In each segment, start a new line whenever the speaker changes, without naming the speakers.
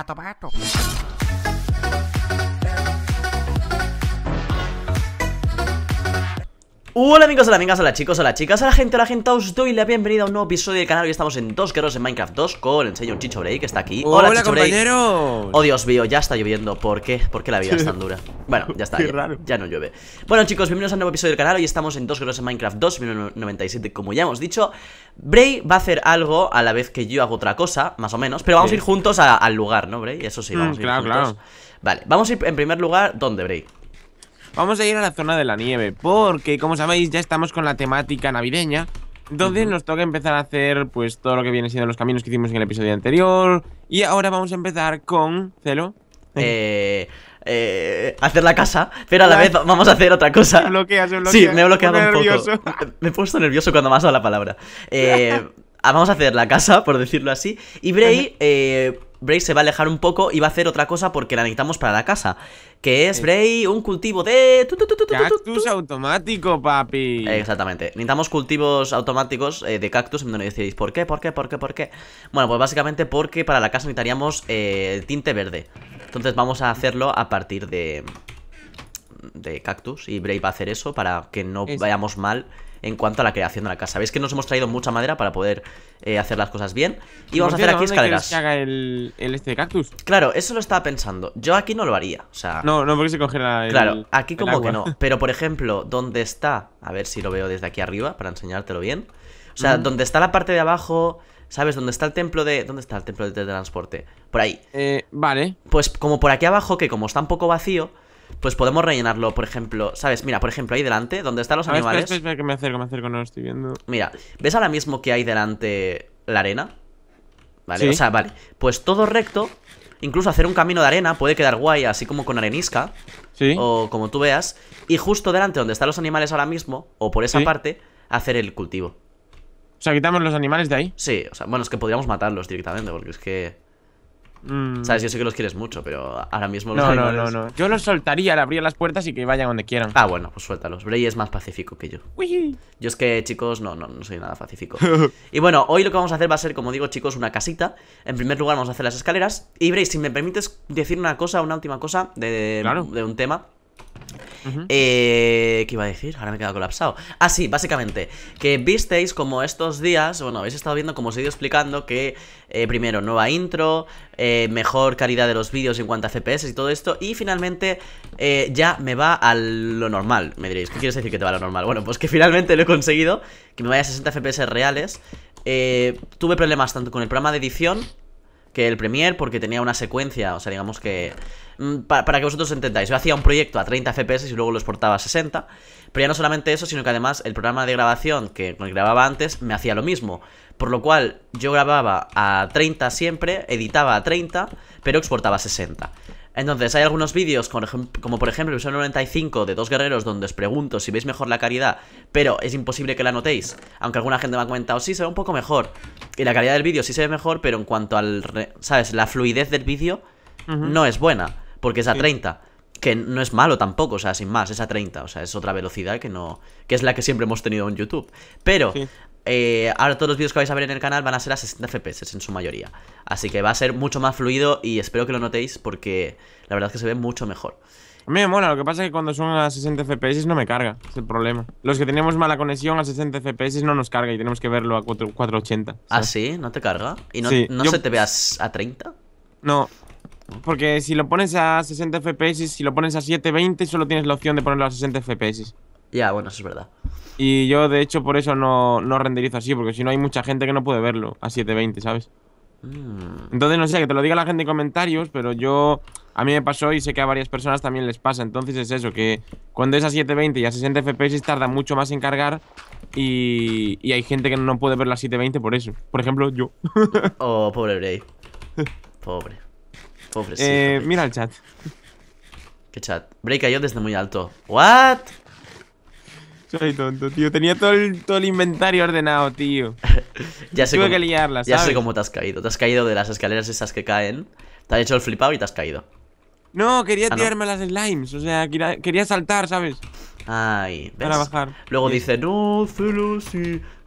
atop patok. Hola amigos, hola amigas, hola chicos, hola chicas, hola gente, hola gente, os doy la bienvenida a un nuevo episodio del canal Hoy estamos en Dos Guerreros en Minecraft 2 con el señor Chicho Bray, que está aquí Hola, hola compañero Oh Dios mío, ya está lloviendo, ¿por qué? ¿Por qué la vida es tan dura? Bueno, ya está, ya, no llueve Bueno chicos, bienvenidos a un nuevo episodio del canal Hoy estamos en Dos Guerreros en Minecraft 2, 97 como ya hemos dicho Bray va a hacer algo a la vez que yo hago otra cosa, más o menos Pero vamos a ir juntos al lugar, ¿no Bray? Eso sí, mm, vamos a ir claro, claro. Vale, vamos a ir en primer lugar, ¿dónde Bray?
Vamos a ir a la zona de la nieve Porque, como sabéis, ya estamos con la temática navideña Donde nos toca empezar a hacer pues todo lo que viene siendo los caminos que hicimos en el episodio anterior Y ahora vamos a empezar con... ¿Celo? Eh... Eh, eh hacer la
casa, pero a la vez vamos a hacer otra cosa. Sí, me he bloqueado un poco. Me he puesto nervioso cuando me ha la palabra. Eh, vamos a hacer la casa, por decirlo así. Y Bray, eh, Bray se va a alejar un poco y va a hacer otra cosa porque la necesitamos para la casa que es, eh, Bray? Un cultivo de... Cactus automático, papi. Exactamente. Necesitamos cultivos automáticos eh, de cactus. Y no decís, ¿por qué? ¿Por qué? ¿Por qué? ¿Por qué? Bueno, pues básicamente porque para la casa necesitaríamos eh, el tinte verde. Entonces vamos a hacerlo a partir de de cactus y Bray va a hacer eso para que no vayamos mal en cuanto a la creación de la casa. Veis que nos hemos traído mucha madera para poder eh, hacer las cosas bien. Y pues vamos a hacer aquí escaleras. Que haga el, este cactus? Claro, eso lo estaba pensando. Yo aquí no lo haría. O sea. No, no, porque se
Claro, aquí como que no. Pero
por ejemplo, ¿dónde está. A ver si lo veo desde aquí arriba para enseñártelo bien. O sea, mm. ¿dónde donde está la parte de abajo. ¿Sabes? ¿Dónde está el templo de. ¿Dónde está el templo de teletransporte? Por ahí. Eh, vale. Pues como por aquí abajo, que como está un poco vacío, pues podemos rellenarlo, por ejemplo, ¿sabes? Mira, por ejemplo, ahí delante, donde están los ah, animales.
Espera, que me acerco, me acerco, no lo estoy viendo.
Mira, ¿ves ahora mismo que hay delante la arena? Vale, o sea, vale. Pues todo recto, incluso hacer un camino de arena puede quedar guay, así como con arenisca. Sí. O como tú veas. Y justo delante donde están los animales ahora mismo, o por esa parte, hacer el cultivo. O sea, quitamos los animales de ahí. Sí, o sea, bueno, es que podríamos matarlos directamente, porque es que. Mm. Sabes, yo sé que los quieres mucho, pero ahora mismo los No, no, no, no. Yo los soltaría al abrir las puertas y que vayan donde quieran. Ah, bueno, pues suéltalos. Bray es más pacífico que yo. Yo es que, chicos, no, no, no soy nada pacífico. y bueno, hoy lo que vamos a hacer va a ser, como digo, chicos, una casita. En primer lugar vamos a hacer las escaleras. Y Bray, si me permites decir una cosa, una última cosa de, de un tema. Eh, ¿Qué iba a decir? Ahora me he quedado colapsado. Ah, sí, básicamente. Que visteis como estos días, bueno, habéis estado viendo como os he ido explicando que eh, primero nueva intro, eh, mejor calidad de los vídeos en cuanto a FPS y todo esto, y finalmente ya me va a lo normal. Me diréis, ¿qué quieres decir que te va a lo normal? Bueno, pues que finalmente lo he conseguido, que me vaya a 60 FPS reales. tuve problemas tanto con el programa de edición que el Premiere porque tenía una secuencia, o sea, digamos que... Mm, para, que vosotros entendáis, yo hacía un proyecto a 30 FPS y luego lo exportaba a 60, pero ya no solamente eso, sino que además el programa de grabación que grababa antes me hacía lo mismo, por lo cual yo grababa a 30 siempre, editaba a 30, pero exportaba a 60. Entonces, hay algunos vídeos, como por ejemplo el episodio 95 de dos guerreros, donde os pregunto si veis mejor la calidad, pero es imposible que la notéis. Aunque alguna gente me ha comentado, sí, se ve un poco mejor. Y la calidad del vídeo sí se ve mejor, pero en cuanto al, ¿sabes? La fluidez del vídeo no es buena, porque es a 30. Que no es malo tampoco, o sea, sin más, es a 30. O sea, es otra velocidad que no. que es la que siempre hemos tenido en YouTube. Pero eh, ahora todos los vídeos que vais a ver en el canal van a ser a 60 FPS en su mayoría. Así que va a ser mucho más fluido y espero que lo notéis porque la verdad es que se ve mucho mejor. A mí me mola, lo que
pasa es que cuando son a 60 FPS no me carga, es el problema. Los que tenemos mala conexión a 60 FPS no nos carga y tenemos que verlo a 480. ¿Ah, sí? ¿No te carga? ¿Y no, se te ve a 30? No, porque si lo pones a 60 FPS, si lo pones a 720, solo tienes la opción de ponerlo a 60 FPS.
Ya, bueno, eso es verdad.
Y yo, de hecho, por eso no, no renderizo así, porque si no hay mucha gente que no puede verlo a 720, ¿sabes?
Mm.
Entonces, no sé, que te lo diga la gente en comentarios, pero yo... A mí me pasó y sé que a varias personas también les pasa. Entonces es eso, que cuando es a 720 y a 60 FPS tarda mucho más en cargar y, y hay gente que no puede ver la 720 por eso. Por ejemplo, yo.
oh, pobre Bray. Pobre. Pobre, sí, eh, Mira el chat. ¿Qué chat? Bray cayó desde muy alto. ¿What? Soy tonto, tío. Tenía todo el, inventario ordenado, tío. ya sé Tuve que liarla, ¿sabes? Ya sé cómo te has caído. Te has caído de las escaleras esas que caen. Te has hecho el flipado y te has caído.
No, quería ah, tirarme las slimes. O sea, quería, saltar, ¿sabes? Ay, ¿ves? Para bajar. Luego dice,
no, celos,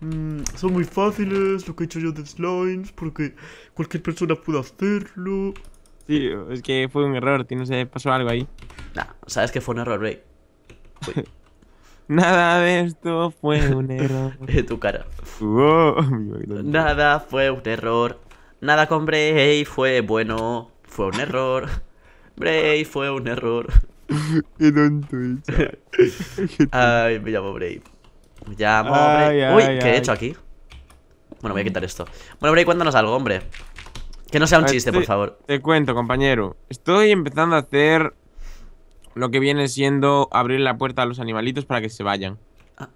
mm, son muy fáciles lo que he hecho yo de slimes, porque cualquier persona puede hacerlo.
tío es que fue un error, tío, no sé, pasó algo ahí. Nah, sabes que fue un error, Rey
Nada de esto fue un error. De tu cara. Nada fue un error. Nada con Bray fue bueno. Fue un error. Bray fue un error. Ay, me llamo Bray. Me llamo Bray. Uy, ¿qué he hecho aquí? Bueno, voy a quitar esto. Bueno, Bray, cuéntanos algo, hombre. Que no sea un chiste, por favor.
Te cuento, compañero. Estoy empezando a hacer lo que viene siendo abrir la puerta a los animalitos para que se vayan. Ah,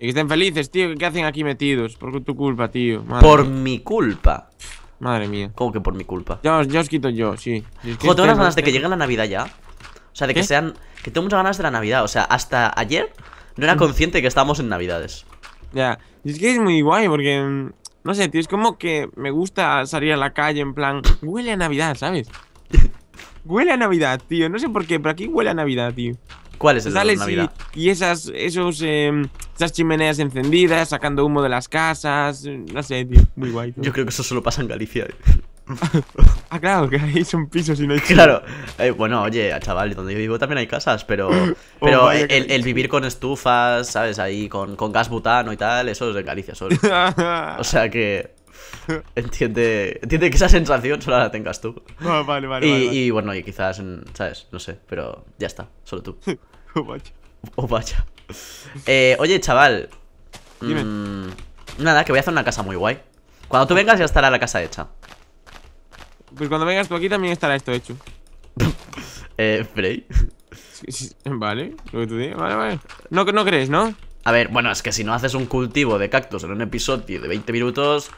Y que estén felices, tío. ¿Qué hacen aquí metidos? Por tu culpa, tío. por
mi culpa. Madre mía. ¿Cómo que por
mi culpa? Ya, os quito yo, sí. tengo ganas de que llegue
la Navidad ya. O sea, de que sean. Que tengo muchas ganas de la Navidad. O sea, hasta ayer no era mm. consciente que estábamos en Navidades.
Ya. Y es que es muy guay porque. Mm, no sé, tío. Es como que me gusta salir a la calle en plan. Huele a Navidad, ¿sabes? Huele a Navidad, tío. No sé por qué, pero aquí huele a Navidad, tío. ¿Cuál es el Y, esas, esos, em, esas chimeneas encendidas, sacando
humo de las casas. Eh, no sé, tío. Muy guay. Yo creo que eso solo pasa en Galicia. Eh.
ah, claro, que ahí son pisos y no hay Claro.
Eh, bueno, oye, chaval, donde yo vivo también hay casas, pero. Oh, pero el, vivir con estufas, ¿sabes? Ahí con, gas butano y tal, eso es en Galicia solo. o sea que. Entiende, que esa sensación solo la tengas tú. Ah, vale, vale, y, bueno, y quizás, ¿sabes? No sé, pero ya está, solo tú. o oh, vaya. Oh, eh, oye, chaval. Dime. Mm, nada, que voy a hacer una casa muy guay. Cuando tú vengas ya estará la casa hecha. Pues cuando vengas tú aquí también estará esto hecho. eh, Frey. vale, lo que tú digas. Vale, vale. No, no crees, ¿no? A ver, bueno, es que si no haces un cultivo de cactus en un episodio de 20 minutos,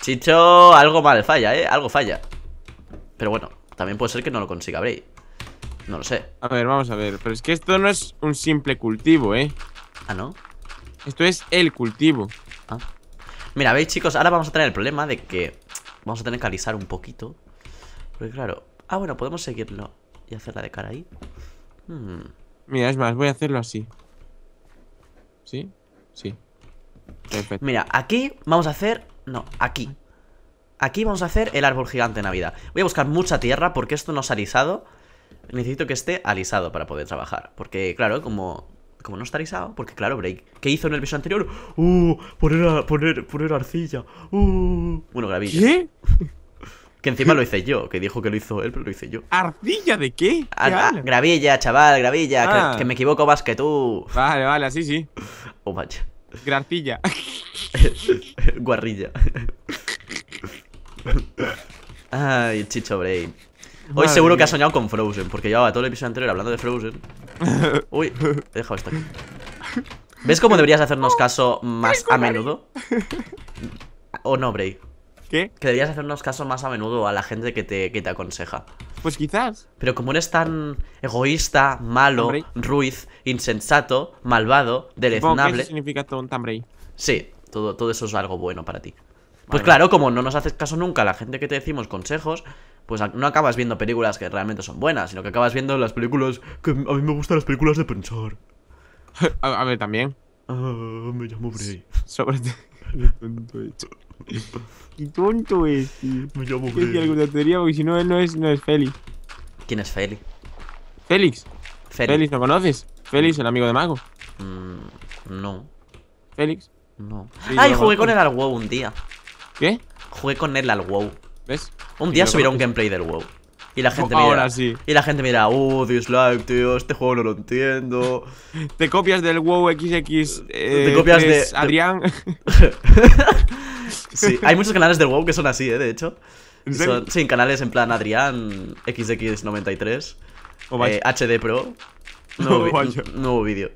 chicho, algo mal falla, ¿eh? Algo falla. Pero bueno, también puede ser que no lo consiga Bray. No lo sé. A ver, vamos a ver. Pero es que esto no es un simple cultivo, ¿eh? Ah, ¿no? Esto es el cultivo. Ah. Mira, veis, chicos, ahora vamos a tener el problema de que vamos a tener que alisar un poquito. Porque claro... Ah, bueno, podemos seguirlo y hacerla de cara ahí. Hmm. Mira, es más, voy a hacerlo así. ¿Sí? Sí. Perfecto. Mira, aquí vamos a hacer... No, aquí. Aquí vamos a hacer el árbol gigante de Navidad. Voy a buscar mucha tierra porque esto no ha alisado. Necesito que esté alisado para poder trabajar. Porque, claro, como... Como no está alisado, porque claro, Break. ¿Qué hizo en el piso anterior? ¡Uh! Poner, poner, arcilla. ¡Uh! Bueno, gravilla. ¿Qué? Que encima lo hice yo, que dijo que lo hizo él, pero lo hice yo. ¿Arcilla de qué? Ah, gravilla, chaval, gravilla. Ah. Que, me equivoco más que tú. Vale, vale, así sí. Oh, macho Gracilla. Guarrilla. Ay, Chicho Brain. Hoy seguro que ha soñado con Frozen, porque llevaba todo el episodio anterior hablando de Frozen. Uy, he dejado esto aquí. ¿Ves cómo deberías hacernos caso más a menudo? ¿O no, Bray? ¿Qué? Que deberías hacernos caso más a menudo a la gente que te, aconseja. Pues quizás. Pero como eres tan egoísta, malo, ruiz, insensato, malvado, deleznable. ¿Qué significa tonta, Sí, todo, todo eso es algo bueno para ti. Pues claro, como no nos haces caso nunca a la gente que te decimos consejos, pues no acabas viendo películas que realmente son buenas, sino que acabas viendo las películas que a mí me gustan las películas de pensar. a, ver, también. Ah, me llamo Bray. Sobre
Qué tonto es, si no, es, no ¿Quién es Feli? Félix. Félix. Félix, ¿no conoces? Félix, el amigo de Mago.
Mm, no. ¿Félix? No. ¡Ay! Jugué con él al WoW un día. ¿Qué? Jugué con él al WoW. ¿Ves? Un día subieron un gameplay del WoW. Y la gente mira. Ahora sí. Y la gente mira, Uh, dislike, tío, este juego no lo entiendo. Te copias del WoW XX. te eh, copias de. Adrián. Sí, hay muchos canales de WoW que son así, ¿eh? De hecho. son, sí, canales en plan Adrián, XX93, eh, HD Pro, nuevo, vídeo.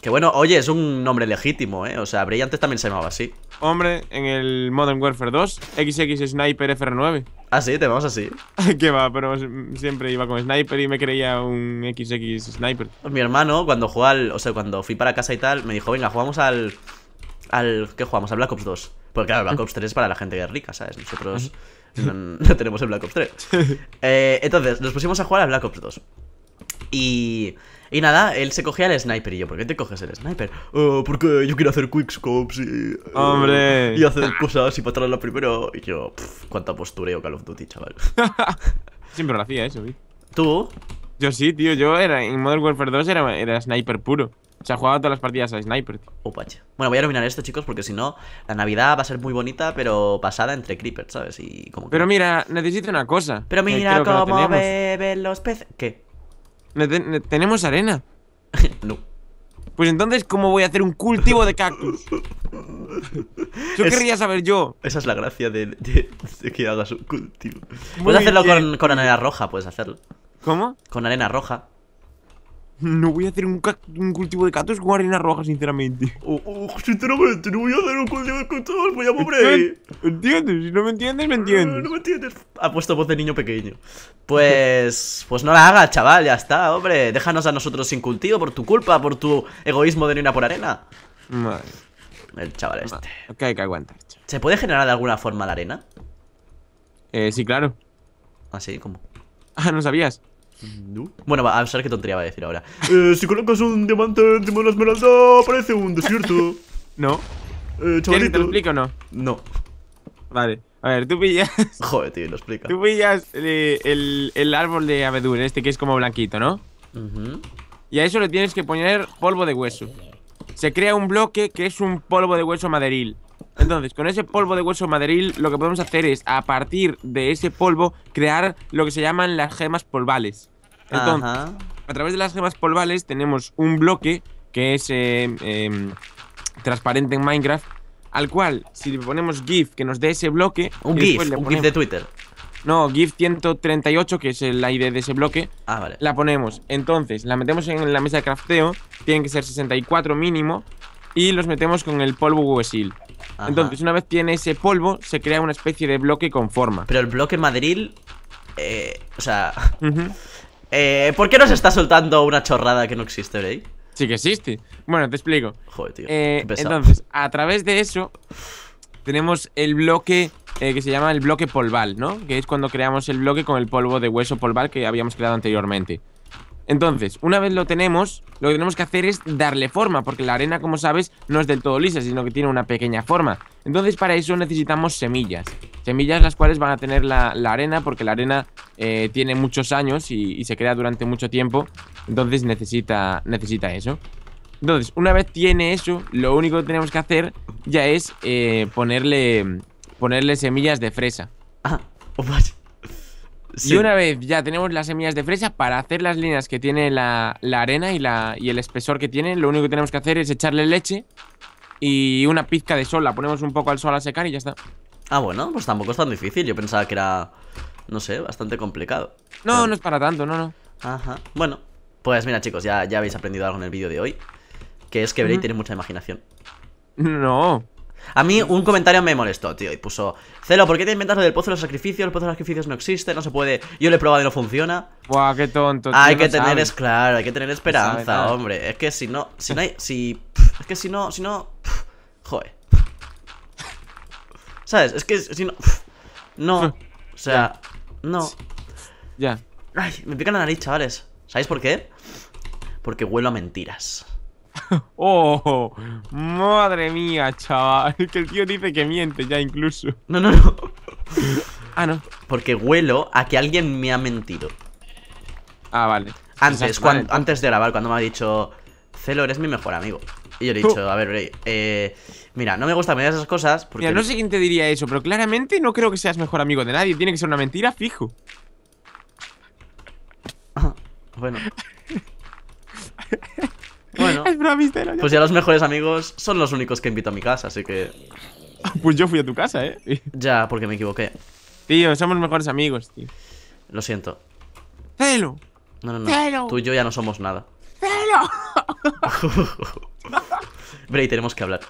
Que bueno, oye, es un nombre legítimo, ¿eh? O sea, Bray antes también se llamaba así.
Hombre, en el Modern Warfare 2, XX Sniper FR9. Ah,
sí, te vamos así. que va, pero siempre iba con Sniper y me creía un XX Sniper. Pues mi hermano, cuando jugó al. O sea, cuando fui para casa y tal, me dijo, venga, jugamos al. al ¿Qué jugamos? Al Black Ops 2. Porque claro, Black Ops 3 es para la gente que es rica, ¿sabes? Nosotros no, tenemos el Black Ops 3. Eh, entonces, nos pusimos a jugar a Black Ops 2. Y... Y nada, él se cogía el sniper y yo, ¿por qué te coges el sniper? Oh, porque yo quiero hacer quickscopes y... ¡Hombre! Y hacer cosas y patar a la primera. Y yo, cuánta postureo Call of Duty, chaval.
Siempre lo hacía eso, ¿eh? ¿Tú? Yo sí, tío. Yo era en Modern
Warfare 2 era, era sniper puro. Se ha jugado todas las partidas a Sniper. Upache. Oh, bueno, voy a iluminar esto, chicos, porque si no, la Navidad va a ser muy bonita, pero pasada entre Creepers, ¿sabes? Y como Pero mira, necesito una cosa. Pero mira cómo beben los peces. ¿Qué? tenemos
arena. no. Pues entonces, ¿cómo voy a hacer un cultivo de cactus?
Yo querría saber yo. Esa es la gracia de, que hagas un cultivo. puedes hacerlo con, con arena roja, puedes hacerlo. ¿Cómo? Con arena roja.
No voy a hacer un, cultivo de cactus con arena roja, sinceramente. Oh, sinceramente, no
voy a hacer un cultivo de cactus, voy a pobre. ¿Entiendes? Si no me entiendes, me entiendes. No, me entiendes. Ha puesto voz de niño pequeño. Pues. Pues no la hagas, chaval, ya está, hombre. Déjanos a nosotros sin cultivo por tu culpa, por tu egoísmo de no por arena. El chaval este. Ok, que ¿Se puede generar de alguna forma la arena? Eh, sí, claro. ¿Ah, sí? ¿Cómo? Ah, ¿no sabías? Bueno, a ver qué tontería va a decir ahora. Eh, si colocas un diamante encima de una esmeralda, parece un desierto. no.
Eh, ¿Te lo explico o no? No. Vale. A ver, tú pillas. Joder, tío, lo explica. Tú pillas eh, el, árbol de abedul, este que es como blanquito, ¿no? Y a eso le tienes que poner polvo de hueso. Se crea un bloque que es un polvo de hueso maderil. Entonces, con ese polvo de hueso maderil, lo que podemos hacer es, a partir de ese polvo, crear lo que se llaman las gemas polvales. Entonces, a través de las gemas polvales tenemos un bloque que es eh, em, transparente en Minecraft, al cual, si le ponemos GIF que nos dé ese bloque... Un GIF, un de Twitter. No, GIF 138, que es la ID de ese bloque. Ah, vale. La ponemos. Entonces, la metemos en la mesa de crafteo. Tienen que ser 64 mínimo. Y los metemos con el polvo
huesil. Entonces, una vez tiene ese polvo, se crea una especie de bloque con forma. Pero el bloque madril. Eh, o sea. Eh, ¿Por qué nos está soltando una chorrada que no existe, ahí? Sí que existe. Bueno, te explico. Joder, tío. Eh, entonces, a través
de eso, tenemos el bloque eh, que se llama el bloque polval, ¿no? Que es cuando creamos el bloque con el polvo de hueso polval que habíamos creado anteriormente. Entonces, una vez lo tenemos, lo que tenemos que hacer es darle forma, porque la arena, como sabes, no es del todo lisa, sino que tiene una pequeña forma. Entonces, para eso necesitamos semillas. Semillas las cuales van a tener la, arena, porque la arena eh, tiene muchos años y, se crea durante mucho tiempo. Entonces, necesita, necesita eso. Entonces, una vez tiene eso, lo único que tenemos que hacer ya es eh, ponerle, ponerle semillas de fresa.
Ah, o oh, más
y una vez ya tenemos las semillas de fresa, para hacer las líneas que tiene la, arena y, la, y el espesor que tiene, lo único que tenemos que hacer es echarle leche y una pizca
de sol. La ponemos un poco al sol a secar y ya está. Ah, bueno, pues tampoco es tan difícil. Yo pensaba que era, no sé, bastante complicado. No, no es para tanto, no, no. Ajá. Bueno, pues mira, chicos, ya, ya habéis aprendido algo en el vídeo de hoy. Que es que Bray tiene mucha imaginación. No. A mí un comentario me molestó, tío, y puso, Celo, ¿por qué te inventas lo del pozo de los sacrificios? El pozo de los sacrificios no existe, no se puede, yo lo he probado y no funciona. Buah, qué tonto. hay que tener, es claro, hay que tener esperanza, hombre. Es que si no, si no hay, si... es que si no, si no... joder. ¿Sabes? Es que si no... no. O sea, no. Ya. Ay, me pican la nariz, chavales. ¿Sabéis por qué? Porque huelo a mentiras. ¡Oh! ¡Madre mía,
chaval!
Que el tío dice que miente ya incluso. No, no, no. ah, no. Porque huelo a que alguien me ha mentido. Ah, vale. Antes, antes de grabar, cuando me ha dicho... Celo, eres mi mejor amigo. Y yo le he dicho, uh. a ver, eh, mira, no me gusta gustan esas cosas. Porque... Mira, no sé quién te diría eso, pero claramente no creo que seas mejor amigo de nadie. Tiene que ser una mentira, fijo. bueno. Bueno. Pues ya los mejores amigos son los únicos que invito a mi casa, así que. Pues yo fui a tu casa, eh. Ya, porque me equivoqué. Tío, somos mejores amigos, tío. Lo siento. Celo. No, no, no. Tú y yo ya no somos nada. Celo. Bray, tenemos que hablar.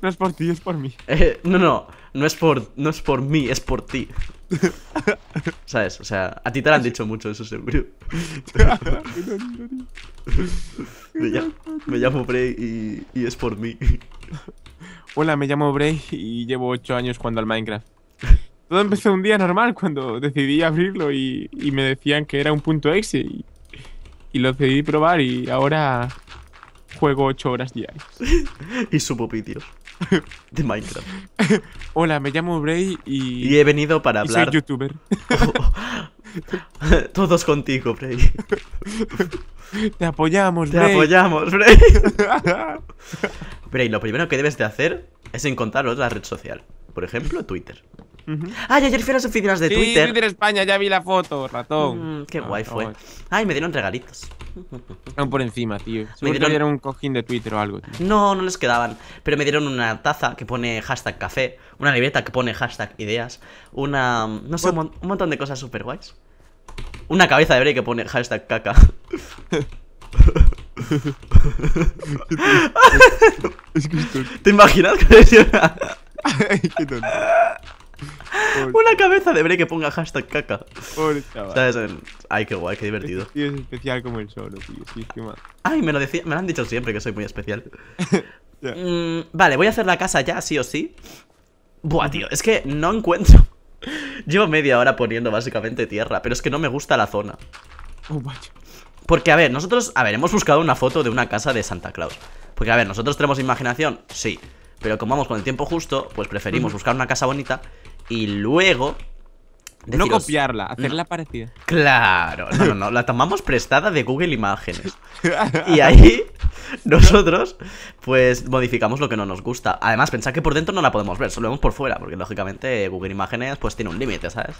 No es por ti, es por mí. Eh, no, no. No es por, no es por mí, es por ti. ¿Sabes? O sea, a ti te lo han dicho mucho, eso seguro. me, llamo, me llamo Bray y, es por mí.
Hola, me llamo Bray y llevo 8 años jugando al Minecraft. Todo empezó un día normal cuando decidí abrirlo y, me decían que era un punto exe y, lo decidí probar y ahora juego 8 horas diarias.
y su vídeos. de Minecraft. Hola, me llamo Bray y. Y he venido para hablar. soy youtuber. Todos contigo, Bray. Te apoyamos, Bray. Te apoyamos, Bray. Bray, lo primero que debes de hacer es encontrar otra red social. Por ejemplo, Twitter.
Ay, ayer ah, fui a las oficinas de sí, Twitter. España, ya vi la foto, ratón. Mm, qué ah, guay fue. Ay, me dieron
regalitos. Están por encima, tío. me dieron... un cojín de Twitter o algo. No, no les quedaban. Pero me dieron una taza que pone hashtag café, una libreta que pone hashtag ideas, una. No sé, un, montón de cosas super guays. Una cabeza de Bray que pone hashtag caca. ¿Te imaginas que qué tonto. Una cabeza de que ponga hashtag caca. chaval. Ay, qué guay, qué divertido. es especial como el solo, tío. Sí, es Ay, me lo, decía, me lo han dicho siempre que soy muy especial. Mm, vale, voy a hacer la casa ya, sí o sí. Buah, tío, es que no encuentro. Llevo media hora poniendo básicamente tierra, pero es que no me gusta la zona. Oh, Porque, a ver, nosotros, a ver, hemos buscado una foto de una casa de Santa Claus. Porque, a ver, nosotros tenemos imaginación, sí. Pero como vamos con el tiempo justo, pues preferimos buscar una casa bonita y luego... no copiarla, hacerla parecida. Claro, no, no, no, la tomamos prestada de Google Imágenes.
Y ahí
nosotros, pues, modificamos lo que no nos gusta. Además, pensad que por dentro no la podemos ver, solo vemos por fuera, porque lógicamente Google Imágenes, pues, tiene un límite, ¿sabes?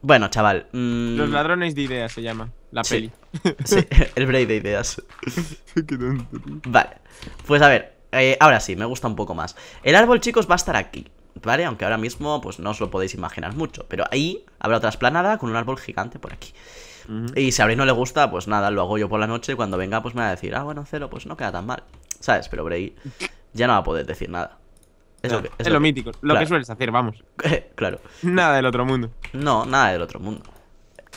Bueno, chaval. Mm, Los
ladrones de ideas se llama, la peli. Sí,
el break de ideas. vale, pues a ver, eh, ahora sí, me gusta un poco más. El árbol, chicos, va a estar aquí. ¿vale? Aunque ahora mismo pues no os lo podéis imaginar mucho. Pero ahí habrá otra esplanada con un árbol gigante por aquí. Y si a Bray no le gusta, pues nada, lo hago yo por la noche y cuando venga pues me va a decir, ah, bueno, cero, pues no queda tan mal. ¿Sabes? Pero Bray ya no va a poder decir nada. Es, lo, ah, es, lo, mítico, lo que sueles hacer, vamos. claro. Nada del otro mundo. No, nada del otro mundo.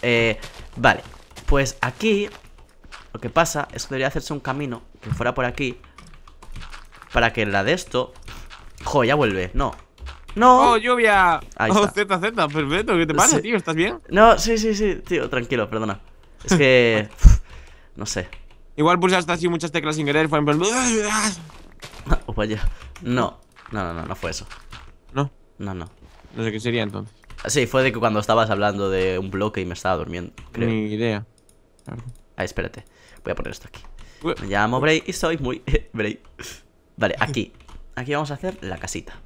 Eh, vale, pues aquí lo que pasa es que debería hacerse un camino que fuera por aquí para que la de esto... Jo, ya vuelve, no,
no. Oh, lluvia.
Ahí oh, está. ZZ, perfecto.
¿Qué te pasa, tío? ¿Estás bien?
No, sí, sí, sí, tío, tranquilo, perdona. Es que. no sé.
Igual pulsaste así muchas teclas sin querer. Fue en vaya.
No. no, no, no, no fue eso. No. No, no. No sé qué sería entonces. Sí, fue de que cuando estabas hablando de un bloque y me estaba durmiendo, creo. Ni idea. Ah, espérate. Voy a poner esto aquí. Me llamo Bray y soy muy Bray. Vale, aquí. Aquí vamos a hacer la casita.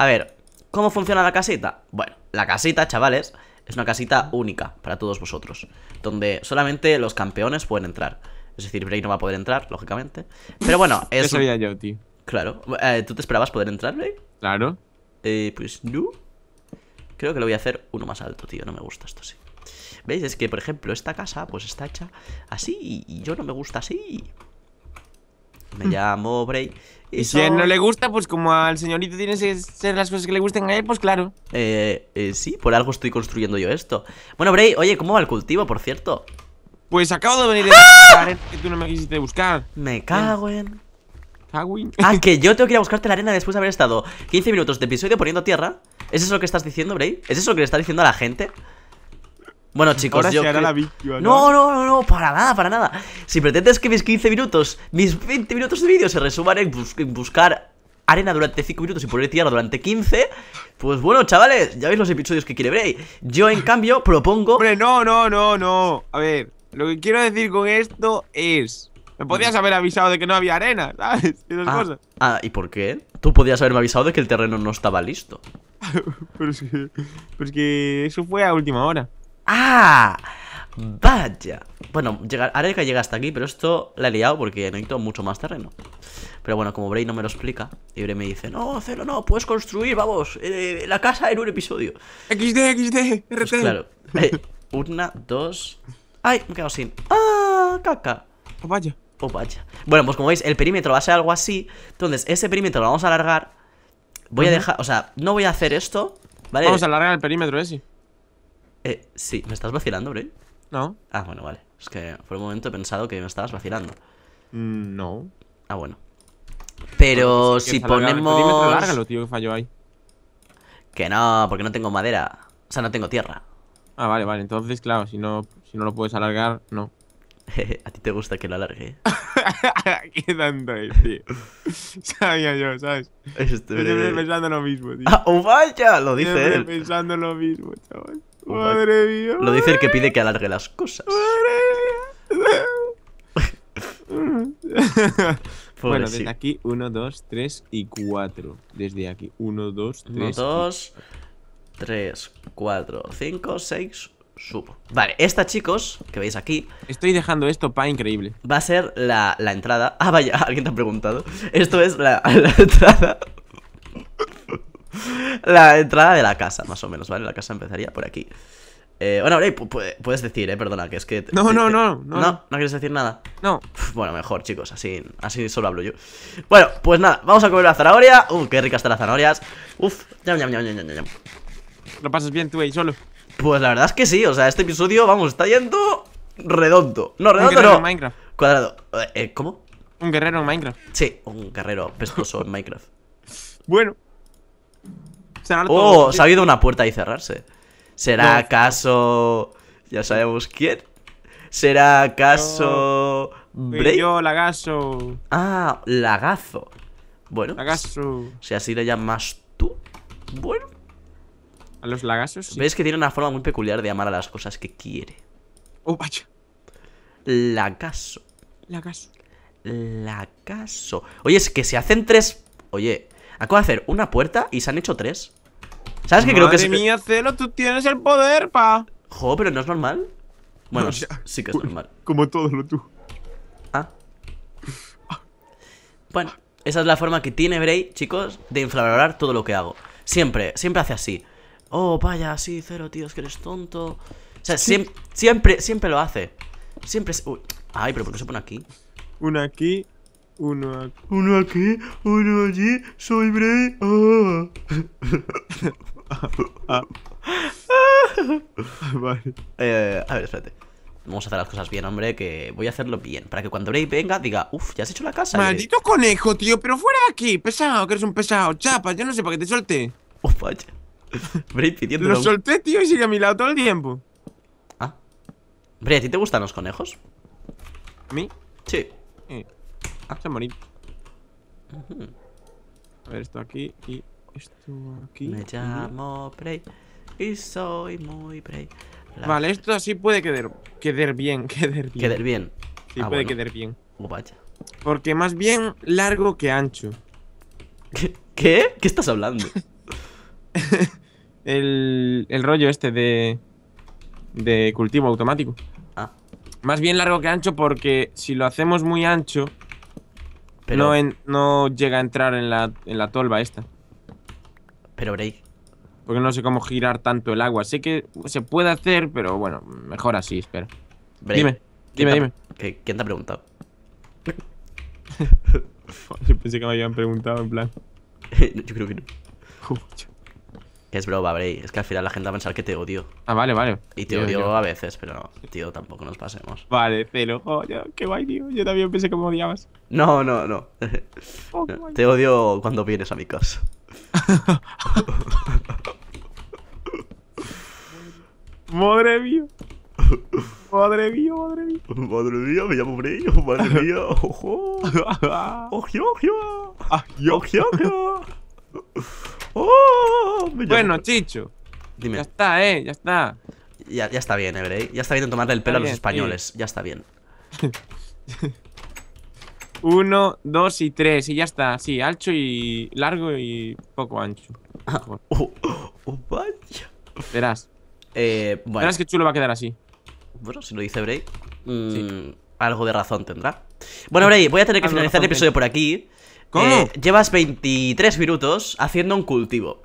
A ver, ¿cómo funciona la casita? Bueno, la casita, chavales, es una casita única para todos vosotros, donde solamente los campeones pueden entrar. Es decir, Bray no va a poder entrar, lógicamente. Pero bueno, es... Eso sabía yo, tío. Claro. Eh, ¿Tú te esperabas poder entrar, Bray? Claro. Eh, pues no. Creo que lo voy a hacer uno más alto, tío. No me gusta esto así. ¿Veis? Es que, por ejemplo, esta casa, pues está hecha así. Y yo no me gusta así. Me llamo Bray. Y, si no le gusta, pues como al señorito tiene que ser las cosas que le gusten a él, pues claro. Eh, eh, sí, por algo estoy construyendo yo esto. Bueno, Bray, oye, ¿cómo va el cultivo, por cierto? Pues acabo de venir de ¡Ah! que tú no me quisiste buscar. Me cago en. Ah, que yo tengo que ir a buscarte la arena después de haber estado 15 minutos de episodio poniendo tierra. ¿Es eso lo que estás diciendo, Bray? ¿Es eso lo que le estás diciendo a la gente? Bueno, chicos, yo. ¿no? ¿no? no, no, para nada, para nada. Si pretendes que mis 15 minutos, mis 20 minutos de vídeo se resuman en, buscar arena durante 5 minutos y poder tierra durante 15, pues bueno, chavales, ya veis los episodios que quiere Bray Yo, en cambio, propongo. Hombre, no, no, no, no. A ver, lo que quiero
decir con esto es. Me podías haber avisado de que no había arena, ¿sabes? Y ah, cosas.
ah, ¿y por qué? Tú podías haberme avisado de que el terreno no estaba listo.
pero, pero
es que eso fue a última hora. ¡Ah! ¡Vaya! Bueno, llegar, haré que llegue hasta aquí, pero esto la he liado porque necesito mucho más terreno. Pero bueno, como Bray no me lo explica, y Bray me dice, no, Cero, no, puedes construir, vamos, eh, la casa en un episodio. XD, XD, RT. Pues claro. Eh, una, dos... ¡Ay! Me he quedado sin... ¡Ah! ¡Caca! Oh, oh, vaya. Bueno, pues como veis, el perímetro va a ser algo así. Entonces, ese perímetro lo vamos a alargar. Voy a dejar... O sea, no voy a hacer esto, Vamos a alargar el perímetro sí eh, sí, ¿me estás vacilando, Bray? No. Ah, bueno, vale. Es que por un momento he pensado que me estabas vacilando. Mm, no. Ah, bueno. Pero pues, si ponemos. Lárgalo, tío, que falló ahí. Que no, porque no tengo madera.
O sea, no tengo tierra. Ah, vale, vale. Entonces, claro, si no, si no lo puedes alargar, no.
A ti te gusta que lo alargue. ¿eh?
Qué tanto es, tío. Sabía yo, ¿sabes?
Este Estoy... pensando lo mismo, tío. ¡Ah, ¡Oh, vaya! Lo dice siempre él.
pensando lo mismo, chaval. Madre mía.
Lo dice el que pide que alargue las
cosas. bueno, desde aquí,
1, 2, 3 y 4. Desde aquí, 1, 2, 3. 1, 2, 3, 4, 5, 6, subo. Vale, esta, chicos, que veis aquí. Estoy dejando esto para increíble. Va a ser la, entrada. Ah, vaya, alguien te ha preguntado. Esto es la, la entrada la entrada de la casa, más o menos, ¿vale? La casa empezaría por aquí. Eh, bueno, Bray, puedes decir, eh, perdona, que es que... No, no, no, no. No, no quieres decir nada. No. Bueno, mejor, chicos, así, así solo hablo yo. Bueno, pues nada, vamos a comer la zanahoria. Uh, qué ricas están las zanahorias. Uf, ya ya ya ya ya Lo pasas bien tú ahí solo. Pues la verdad es que sí, o sea, este episodio, vamos, está yendo redondo. No, redondo no. Cuadrado. Eh, eh, ¿Cómo? Un guerrero en Minecraft. Sí, un guerrero pescoso en Minecraft. Bueno, oh, se ha habido una puerta y cerrarse. ¿Será acaso... Ya sabemos quién? ¿Será acaso... Break? Yo, Lagazo. Ah, Lagazo. Bueno. Pues, Lagazo. Si así le llamas tú. Bueno. A los lagazos. Ves que tiene una forma muy peculiar de amar a las cosas que quiere. Oh, vaya. Lagazo. Lagazo. Lagazo. Oye, es que se hacen tres. Oye, acabo de hacer una puerta y se han hecho tres. ¿Sabes que creo que es? mía, Celo, tú tienes el poder, pa. Jo, pero no es normal. Bueno, sí que es normal. Como todo lo tú. Ah. Bueno, esa es la forma que tiene Bray, chicos, de inflamar todo lo que hago. Siempre, siempre hace así. Oh, vaya, sí, cero, tío, es que eres tonto. O sea, siempre, siempre, siempre lo hace. Siempre. Uy. Ay, pero ¿por qué se pone aquí? Una aquí uno aquí. Uno aquí, uno allí. Soy Bray. Ah. vale. Eh, a ver, espérate. Vamos a hacer las cosas bien, hombre, que voy a hacerlo bien. Para que cuando Bray venga, diga, uff, ya has hecho la casa. Maldito
conejo, tío, pero fuera de aquí. Pesado, que eres un pesado. Chapa, yo no sé para qué te solté. Uf,
oh, vaya. Bray pidiendo. Lo
solté, tío, y sigue a mi lado todo el tiempo. Ah.
Bray, ¿a ti te gustan los conejos? ¿A mí? Sí. Hazte ah, morir.
A ver, esto aquí y esto aquí. Me llamo
Prey y soy muy Prey. vale,
esto así puede quedar, quedar bien, quedar bien. Quedar bien. Sí, ah, puede quedar bien. Oh, porque más bien largo que ancho. ¿Qué? ¿Qué, estás hablando? el, el rollo este de, de cultivo automático. Ah. Más bien largo que ancho porque si lo hacemos muy ancho, no, llega a entrar en la, tolva esta. Pero Break. Porque no sé cómo girar tanto el agua. Sé que se puede hacer, pero bueno, mejor así, espera. Dime, dime, dime.
¿Quién te ha preguntado? Yo pensé que me habían preguntado, en plan. Yo creo que no. Que es broma, Bray. Es que al final la gente va a pensar que te odio. Ah, vale, vale. Y te, odio, a veces, pero no, tío, tampoco nos pasemos. Vale, celo. Oh, yo,
qué guay, tío. Yo también pensé que me odiabas.
No, no, no. Oh, te odio cuando vienes a mi casa. madre mía. Madre mía, madre mía. Madre
mía, me llamo Bray. Madre mía. Ojo. Ojo, ojo. Ah, ojo,
ojo. Oh, bueno, Chicho. Ya está, eh, ya está. Ya, está bien, Ebrey. Ya está bien eh, en tomarle el pelo a los españoles. Ya está bien. Uno, dos y tres. Y ya está. Sí, ancho
y largo y poco ancho. Ah, oh, oh, vaya.
Verás. Eh, Verás que chulo va a quedar así. Bueno, si lo dice Bray, mm, algo de razón tendrá. Bueno, Bray, voy a tener que finalizar el episodio por aquí. ¿Cómo? Eh, llevas 23 minutos haciendo un cultivo.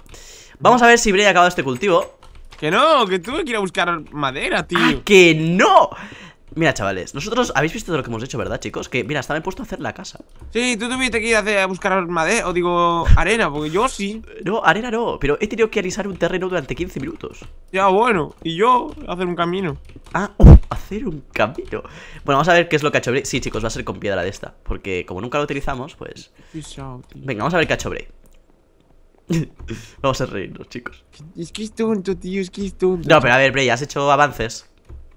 Vamos a ver si Bray ha acabado este cultivo. Que no, que tuve que ir a buscar madera, tío. ¡Ah, que no! Mira, chavales, nosotros habéis visto lo que hemos hecho, ¿verdad, chicos? Que, mira, estaba puesto a hacer la casa Sí, tú tuviste que ir a, buscar madera, o digo, arena, porque yo sí No, arena no, pero he tenido que alisar un terreno durante 15 minutos Ya, bueno, y yo hacer un camino Ah, hacer un camino Bueno, vamos a ver qué es lo que ha hecho Sí, chicos, va a ser con piedra de esta, porque como nunca lo utilizamos, pues Venga, vamos a ver qué ha hecho Vamos a reírnos, chicos Es que es tonto, tío, es
que es tonto No, pero a
ver, Bray, has hecho avances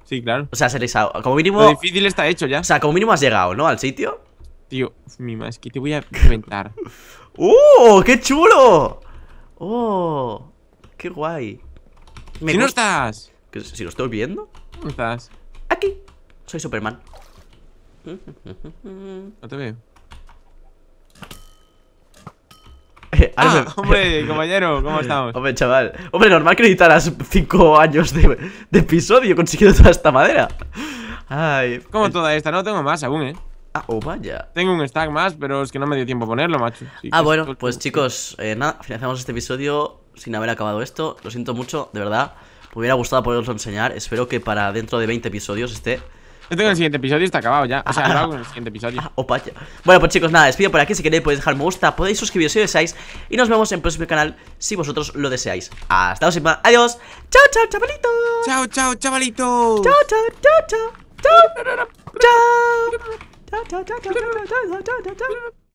Sí, claro. O sea, se les Como mínimo... Lo difícil está hecho ya. O sea, como mínimo has llegado, ¿no? Al sitio. Tío, mi madre. que te voy a inventar. ¡Uh! ¡Qué chulo! ¡Oh! ¡Qué guay! Me no estás? ¿Si lo estoy viendo? ¿Dónde estás? Aquí. Soy Superman. No te veo. Ah, hombre, compañero, ¿cómo estamos? Hombre, chaval. Hombre, normal que editaras 5 años de, episodio consiguiendo toda esta madera. Ay. Como toda esta, no tengo más aún, ¿eh? Ah, oh, vaya. Tengo un stack más, pero es que no me dio tiempo a ponerlo, macho. ah, bueno, pues chicos, eh, nada, Financiamos este episodio sin haber acabado esto. Lo siento mucho, de verdad. Me hubiera gustado poderoslo enseñar. Espero que para dentro de 20 episodios esté esto tengo el siguiente episodio y está acabado ya. O sea, acabamos hago el siguiente episodio. Opa, bueno, pues chicos, nada, despido por aquí. Si queréis podéis dejar me gusta, podéis suscribiros si lo deseáis. Y nos vemos en el próximo canal si vosotros lo deseáis. Hasta la próxima. Adiós. Chao, chao, chavalito. Chao, chao, chavalito. Chao, chao, chao, chao. Chao. Chao,
chao, chao, chao, chao, chao, chao, chao, chao.